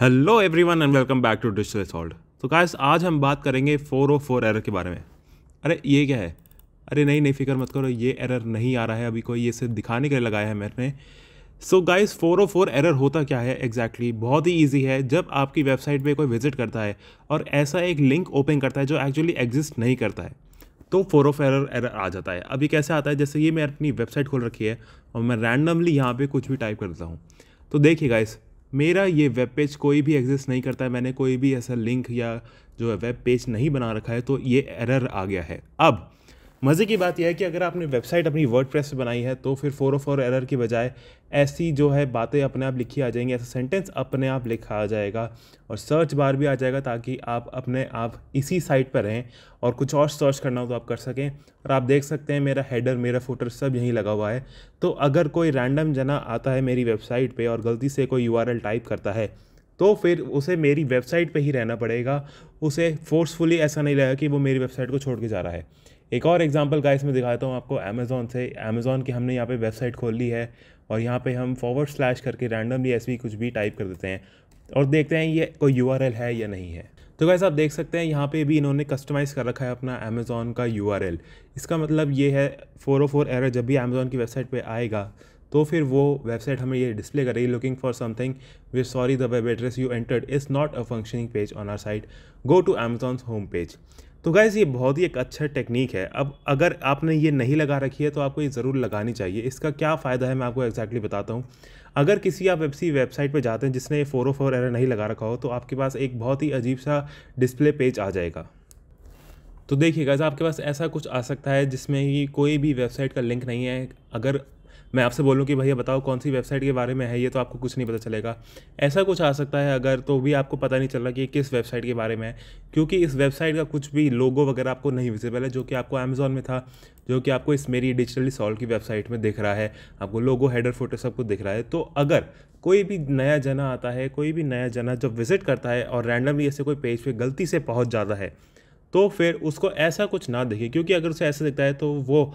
hello everyone and welcome back to Digital Salt तो guys आज हम बात करेंगे 404 एरर के बारे में अरे ये क्या है अरे नहीं नहीं फिक्र मत करो ये एरर नहीं आ रहा है अभी कोई ये सिर्फ दिखाने के लिए लगाया है मैंने सो गाइस 404 एरर होता क्या है एग्जैक्टली exactly, बहुत ही ईजी है जब आपकी वेबसाइट पर कोई विजिट करता है और ऐसा एक लिंक ओपन करता है जो एक्चुअली एग्जिस्ट नहीं करता है तो फोर ऑफ एरर एरर आ जाता है अभी कैसे आता है जैसे ये मैं अपनी वेबसाइट खोल रखी है और मैं रैंडमली यहाँ पे कुछ भी टाइप करता हूँ तो देखिए गाइस मेरा ये वेब पेज कोई भी एग्जिस्ट नहीं करता है मैंने कोई भी ऐसा लिंक या जो है वेब पेज नहीं बना रखा है तो ये एरर आ गया है अब मज़े की बात यह है कि अगर आपने वेबसाइट अपनी वर्ड प्रेस बनाई है तो फिर फोर फोर एरर के बजाय ऐसी जो है बातें अपने आप लिखी आ जाएंगी ऐसा सेंटेंस अपने आप लिखा आ जाएगा और सर्च बार भी आ जाएगा ताकि आप अपने आप इसी साइट पर रहें और कुछ और सर्च करना हो तो आप कर सकें और आप देख सकते हैं मेरा हेडर मेरा फोटर सब यहीं लगा हुआ है तो अगर कोई रैंडम जना आता है मेरी वेबसाइट पर और गलती से कोई यू टाइप करता है तो फिर उसे मेरी वेबसाइट पर ही रहना पड़ेगा उसे फोर्सफुली ऐसा नहीं लगेगा कि वो मेरी वेबसाइट को छोड़ के जा रहा है एक और एग्जांपल का इसमें दिखाता हूँ आपको अमेज़ोन से अमेज़ोन की हमने यहाँ पे वेबसाइट खोल ली है और यहाँ पे हम फॉरवर्ड स्लैश करके रैंडमली ऐसे कुछ भी टाइप कर देते हैं और देखते हैं ये कोई यू है या नहीं है तो वैसे आप देख सकते हैं यहाँ पे भी इन्होंने कस्टमाइज़ कर रखा है अपना अमेज़ोन का यू इसका मतलब ये है फोर ओ फोर एरर जब भी अमेज़ोन की वेबसाइट पर आएगा तो फिर वो वेबसाइट हमें ये डिस्प्ले करेगी looking for something we're sorry the web address you entered is not a functioning page on our site go to Amazon's home page तो गाइज़ ये बहुत ही एक अच्छा टेक्निक है अब अगर आपने ये नहीं लगा रखी है तो आपको ये ज़रूर लगानी चाहिए इसका क्या फ़ायदा है मैं आपको एक्जैक्टली बताता हूँ अगर किसी आप वेबसी वेबसाइट पर जाते हैं जिसने फोर ओ फोर एरर नहीं लगा रखा हो तो आपके पास एक बहुत ही अजीब सा डिस्प्ले पेज आ जाएगा तो देखिए गाइज आपके पास ऐसा कुछ आ सकता है जिसमें कि कोई भी वेबसाइट का लिंक नहीं है अगर मैं आपसे बोलूँ कि भैया बताओ कौन सी वेबसाइट के बारे में है ये तो आपको कुछ नहीं पता चलेगा ऐसा कुछ आ सकता है अगर तो भी आपको पता नहीं चल रहा कि किस वेबसाइट के बारे में है क्योंकि इस वेबसाइट का कुछ भी लोगो वगैरह आपको नहीं विजिबल है जो कि आपको अमेजोन में था जो कि आपको इस मेरी डिजिटली सॉल्व की वेबसाइट में दिख रहा है आपको लोगो हेडर फोटो सब कुछ दिख रहा है तो अगर कोई भी नया जना आता है कोई भी नया जना जब विज़िट करता है और रैंडमली ऐसे कोई पेज पे गलती से पहुंच जाता है तो फिर उसको ऐसा कुछ ना दिखे क्योंकि अगर उसे ऐसा दिखता है तो वो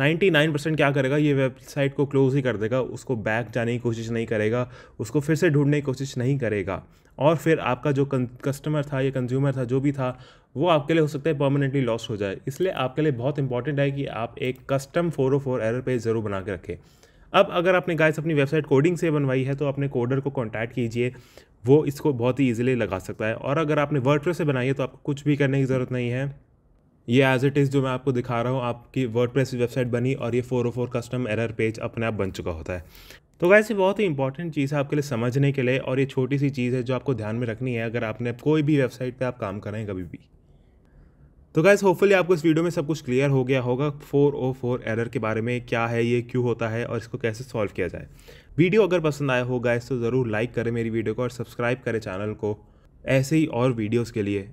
नाइन्टी नाइन परसेंट क्या करेगा ये वेबसाइट को क्लोज ही कर देगा उसको बैक जाने की कोशिश नहीं करेगा उसको फिर से ढूंढने की कोशिश नहीं करेगा और फिर आपका जो कस्टमर था या कंज्यूमर था जो भी था वो आपके लिए हो सकता है परमानेंटली लॉस हो जाए इसलिए आपके लिए बहुत इंपॉर्टेंट है कि आप एक custom four four error page ज़रूर बना के रखें अब अगर आपने गाइस अपनी वेबसाइट कोडिंग से बनवाई है तो अपने कोडर को कॉन्टैक्ट कीजिए वो इसको बहुत ही ईजिली लगा सकता है और अगर आपने वर्ड से बनाई है तो आपको कुछ भी करने की ज़रूरत नहीं है ये एज इट इज़ जो मैं आपको दिखा रहा हूँ आपकी वर्ड वेबसाइट बनी और ये four four custom error page अपने आप बन चुका होता है तो वैसे बहुत ही इंपॉर्टेंट चीज़ है आपके लिए समझने के लिए और ये छोटी सी चीज़ है जो आपको ध्यान में रखनी है अगर आपने कोई भी वेबसाइट पे आप काम करें कभी भी तो गैस होपफुली आपको इस वीडियो में सब कुछ क्लियर हो गया होगा 404 एरर के बारे में क्या है ये क्यों होता है और इसको कैसे सॉल्व किया जाए वीडियो अगर पसंद आया हो गैस तो ज़रूर लाइक करें मेरी वीडियो को और सब्सक्राइब करें चैनल को ऐसे ही और वीडियोज़ के लिए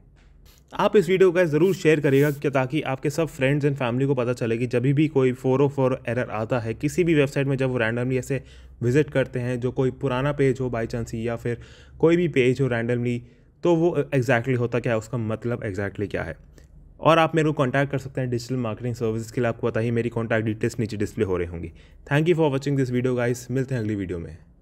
आप इस वीडियो का ज़रूर शेयर करिएगा कि ताकि आपके सब फ्रेंड्स एंड फैमिली को पता चले कि जब भी कोई फोर ओ फोर एरर आता है किसी भी वेबसाइट में जब वो रैंडमली ऐसे विजिट करते हैं जो कोई पुराना पेज हो बाई चांस या फिर कोई भी पेज हो रैंडमली तो वो एग्जैक्टली exactly होता क्या है उसका मतलब एग्जैक्टली exactly क्या है और आप मेरे को कॉन्टैक्ट कर सकते हैं डिजिटल मार्केटिंग सर्विस के लिए आपको पता ही मेरी कॉन्टैक्ट डिटेल्स नीचे डिस्प्ले हो रहे होंगी thank you for watching this video guys मिलते हैं अगली वीडियो में